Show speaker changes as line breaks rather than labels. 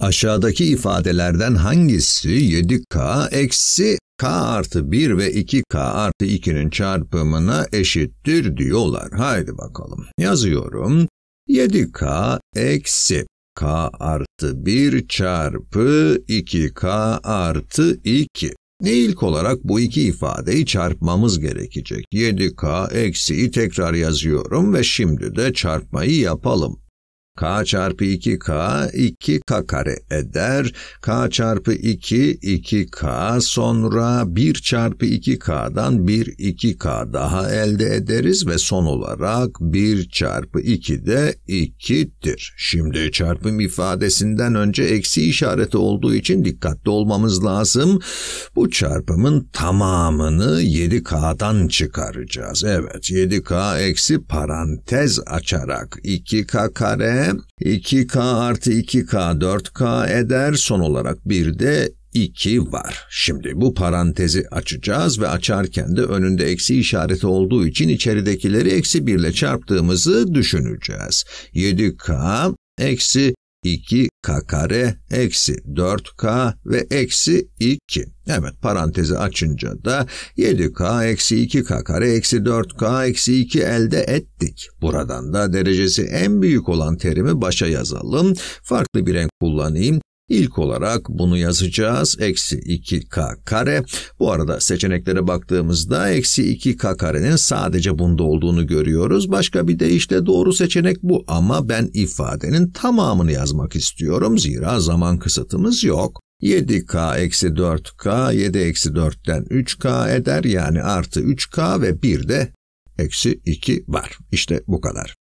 Aşağıdaki ifadelerden hangisi 7k eksi k artı 1 ve 2k artı 2'nin çarpımına eşittir diyorlar. Haydi bakalım. Yazıyorum. 7k eksi k artı 1 çarpı 2k artı 2. Ne ilk olarak bu iki ifadeyi çarpmamız gerekecek. 7k eksiyi tekrar yazıyorum ve şimdi de çarpmayı yapalım. K çarpı 2K 2K kare eder. K çarpı 2 2K sonra 1 çarpı 2K'dan 1 2K daha elde ederiz ve son olarak 1 çarpı 2 de 2'dir. Şimdi çarpım ifadesinden önce eksi işareti olduğu için dikkatli olmamız lazım. Bu çarpımın tamamını 7K'dan çıkaracağız. Evet 7K eksi parantez açarak 2K kare 2K artı 2K 4K eder. Son olarak bir de 2 var. Şimdi bu parantezi açacağız ve açarken de önünde eksi işareti olduğu için içeridekileri eksi 1 ile çarptığımızı düşüneceğiz. 7K eksi 2k kare eksi 4k ve eksi 2. Evet parantezi açınca da 7k eksi 2k kare eksi 4k eksi 2 elde ettik. Buradan da derecesi en büyük olan terimi başa yazalım. Farklı bir renk kullanayım. İlk olarak bunu yazacağız. Eksi 2k kare. Bu arada seçeneklere baktığımızda eksi 2k karenin sadece bunda olduğunu görüyoruz. Başka bir deyişle doğru seçenek bu ama ben ifadenin tamamını yazmak istiyorum. Zira zaman kısıtımız yok. 7K eksi 4K 7 eksi 4'ten 3K eder yani artı 3K ve bir de eksi 2 var. İşte bu kadar.